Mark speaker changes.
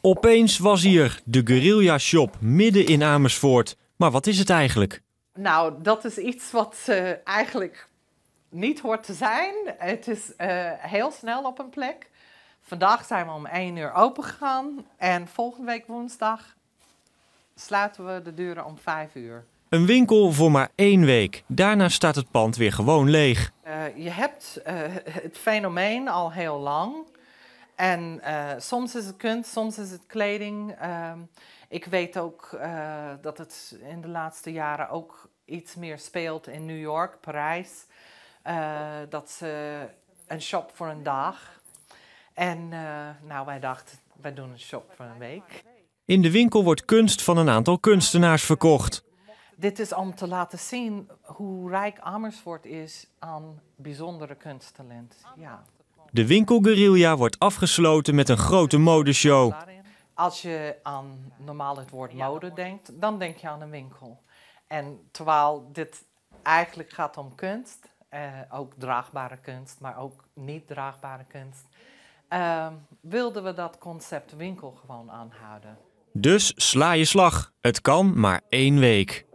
Speaker 1: Opeens was hier de Guerilla Shop midden in Amersfoort. Maar wat is het eigenlijk?
Speaker 2: Nou, dat is iets wat eh, eigenlijk niet hoort te zijn. Het is eh, heel snel op een plek. Vandaag zijn we om 1 uur open gegaan. En volgende week woensdag sluiten we de deuren om 5 uur.
Speaker 1: Een winkel voor maar één week. Daarna staat het pand weer gewoon leeg.
Speaker 2: Eh, je hebt het fenomeen al heel lang. En eh, soms is het kunst, soms is het kleding. Ehm, ik weet ook eh, dat het in de laatste jaren ook iets meer speelt in New York, Parijs. Eh, dat ze een shop voor een dag. En nou, wij dachten, wij doen een shop voor een week.
Speaker 1: In de winkel wordt kunst van een aantal kunstenaars verkocht.
Speaker 2: Dit is om te laten zien hoe rijk Amersfoort is aan bijzondere kunsttalent. Ja.
Speaker 1: De winkel Guerrilla wordt afgesloten met een grote modeshow.
Speaker 2: Als je aan normaal het woord mode denkt, dan denk je aan een winkel. En terwijl dit eigenlijk gaat om kunst, eh, ook draagbare kunst, maar ook niet draagbare kunst, ehm, wilden we dat concept winkel gewoon aanhouden.
Speaker 1: Dus sla je slag. Het kan maar één week.